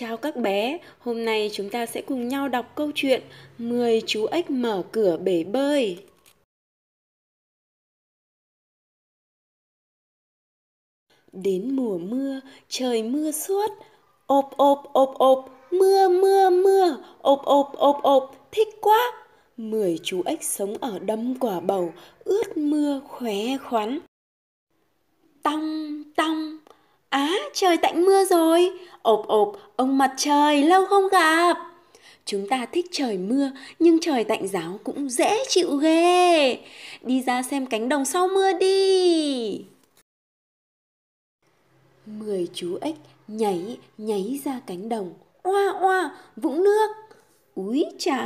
Chào các bé, hôm nay chúng ta sẽ cùng nhau đọc câu chuyện 10 chú ếch mở cửa bể bơi. Đến mùa mưa, trời mưa suốt, ộp ộp ộp ộp, mưa mưa mưa, ộp ộp ộp ộp, thích quá. Mười chú ếch sống ở đâm quả bầu, ướt mưa khóe khoắn. Tong tong Á, à, trời tạnh mưa rồi, ộp ộp, ông mặt trời, lâu không gặp. Chúng ta thích trời mưa, nhưng trời tạnh giáo cũng dễ chịu ghê. Đi ra xem cánh đồng sau mưa đi. Mười chú ếch nhảy, nháy ra cánh đồng. Oa oa, vũng nước. Úi chà.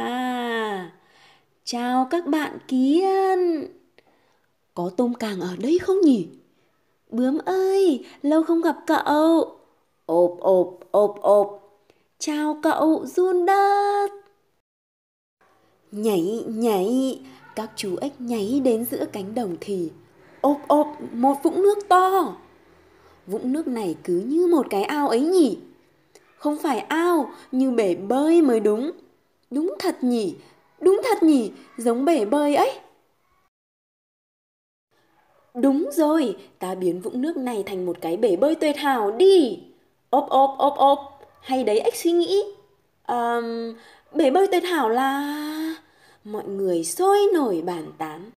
Chào các bạn kiến. Có tôm càng ở đây không nhỉ? Bướm ơi, lâu không gặp cậu. Ộp ộp ộp ộp. Chào cậu run đất. Nhảy nhảy, các chú ếch nhảy đến giữa cánh đồng thì ộp ộp một vũng nước to. Vũng nước này cứ như một cái ao ấy nhỉ? Không phải ao, như bể bơi mới đúng. Đúng thật nhỉ, đúng thật nhỉ, giống bể bơi ấy. Đúng rồi, ta biến vũng nước này thành một cái bể bơi tuyệt hảo đi. Ốp ốp ốp ốp, hay đấy ếch suy nghĩ. Um, bể bơi tuyệt hảo là... Mọi người sôi nổi bàn tán.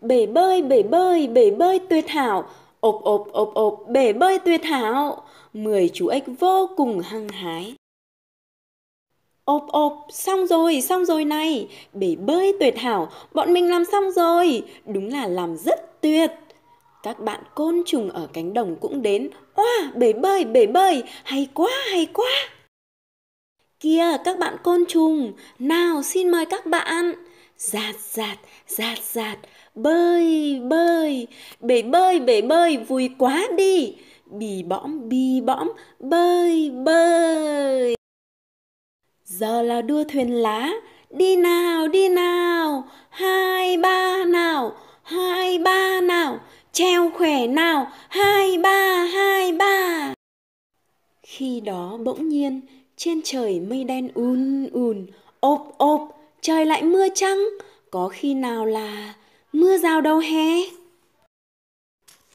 Bể bơi, bể bơi, bể bơi tuyệt hảo. Ốp ốp ốp ốp, bể bơi tuyệt hảo. Mười chú ếch vô cùng hăng hái. Ộp ộp, xong rồi, xong rồi này, bể bơi tuyệt hảo, bọn mình làm xong rồi, đúng là làm rất tuyệt. Các bạn côn trùng ở cánh đồng cũng đến, oa, bể bơi, bể bơi, hay quá, hay quá. kia các bạn côn trùng, nào xin mời các bạn. Giạt giạt, giạt giạt, bơi, bơi, bể bơi, bể bơi, vui quá đi. Bì bõm, bì bõm, bơi, bơi. Giờ là đưa thuyền lá, đi nào, đi nào, hai ba nào, hai ba nào, treo khỏe nào, hai ba, hai ba. Khi đó bỗng nhiên, trên trời mây đen ùn ùn, ốp ốp, trời lại mưa trắng, có khi nào là mưa rào đâu hè?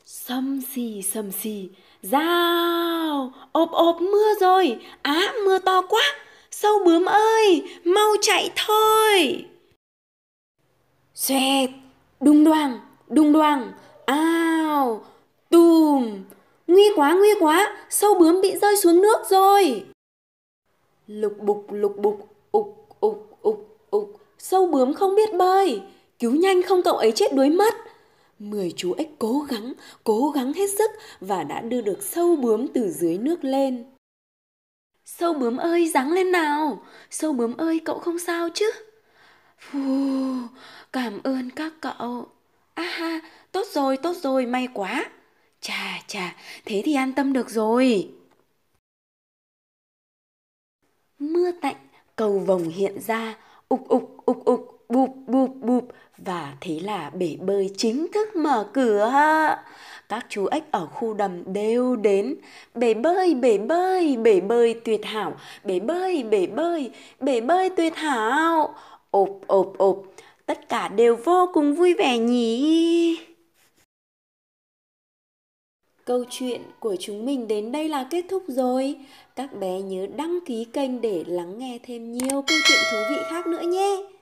Sầm xì sầm xì, rào, ốp ốp mưa rồi, á mưa to quá, Sâu bướm ơi, mau chạy thôi! Xoẹt, đung đoàng, đung đoàng, ao, tùm! Nguy quá, nguy quá, sâu bướm bị rơi xuống nước rồi! Lục bục, lục bục, ục, ục, ục, ục, sâu bướm không biết bơi, cứu nhanh không cậu ấy chết đuối mất. Mười chú ếch cố gắng, cố gắng hết sức và đã đưa được sâu bướm từ dưới nước lên. Sâu bướm ơi, ráng lên nào! Sâu bướm ơi, cậu không sao chứ? Phù, cảm ơn các cậu. A ha, tốt rồi, tốt rồi, may quá. Chà, chà, thế thì an tâm được rồi. Mưa tạnh, cầu vồng hiện ra, ục ục ục ục bụp bụp bụp và thế là bể bơi chính thức mở cửa. Các chú ếch ở khu đầm đều đến. Bể bơi, bể bơi, bể bơi tuyệt hảo, bể bơi, bể bơi, bể bơi tuyệt hảo. Ộp ộp ộp, tất cả đều vô cùng vui vẻ nhỉ. Câu chuyện của chúng mình đến đây là kết thúc rồi. Các bé nhớ đăng ký kênh để lắng nghe thêm nhiều câu chuyện thú vị khác nữa nhé.